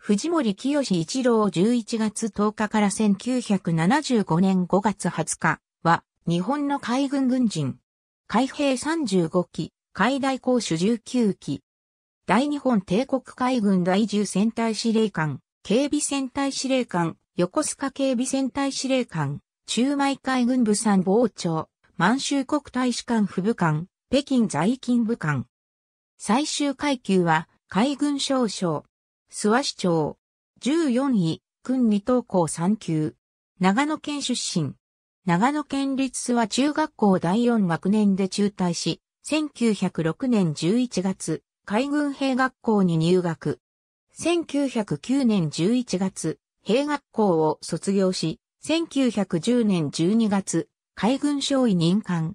藤森清一郎11月10日から1975年5月20日は、日本の海軍軍人。海兵35機、海大公主19機。大日本帝国海軍第10戦隊司令官、警備戦隊司令官、横須賀警備戦隊司令官、中米海軍部参謀長、満州国大使館副部官、北京在勤部官。最終階級は、海軍少将。諏訪市長。14位、君二等校3級。長野県出身。長野県立諏訪中学校第4学年で中退し、1906年11月、海軍兵学校に入学。1909年11月、兵学校を卒業し、1910年12月、海軍少尉任官。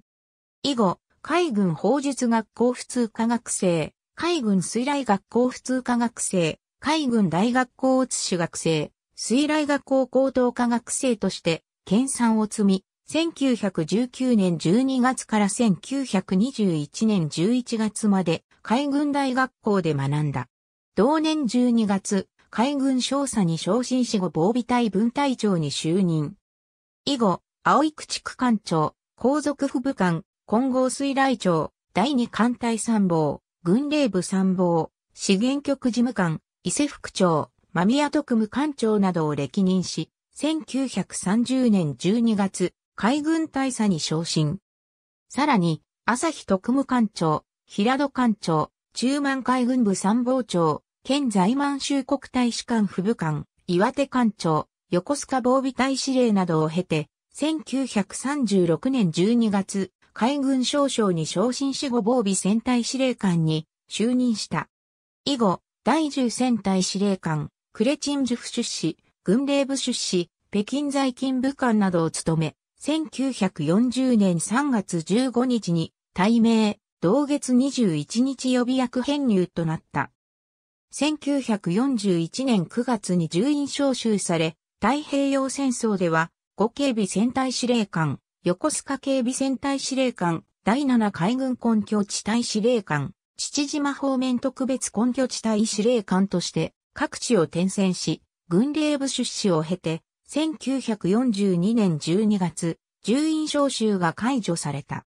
以後、海軍法術学校普通科学生、海軍水雷学校普通科学生、海軍大学校写し学生、水雷学校高等科学生として、研鑽を積み、1919年12月から1921年11月まで海軍大学校で学んだ。同年12月、海軍少佐に昇進し後防備隊分隊長に就任。以後、青井地区官庁、皇族府部官、混合水雷庁、第二艦隊参謀、軍令部参謀、資源局事務官、伊勢副長、間宮徳務官長などを歴任し、1930年12月、海軍大佐に昇進。さらに、朝日特務官庁、平戸官庁、中満海軍部参謀長、県在満州国大使館副部官、岩手官庁、横須賀防備大司令などを経て、1936年12月、海軍少将に昇進し後防備戦隊司令官に就任した。以後、第10戦隊司令官、クレチンジュフ出資、軍令部出資、北京在勤部官などを務め、1940年3月15日に、大名、同月21日予備役編入となった。1941年9月に重員召集され、太平洋戦争では、5警備戦隊司令官、横須賀警備戦隊司令官、第7海軍根拠地隊司令官、父島方面特別根拠地帯司令官として各地を転戦し、軍令部出資を経て、1942年12月、住院召集が解除された。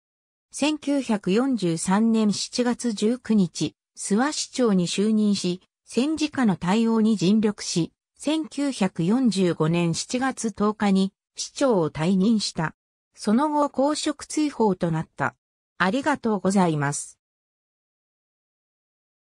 1943年7月19日、諏訪市長に就任し、戦時下の対応に尽力し、1945年7月10日に市長を退任した。その後公職追放となった。ありがとうございます。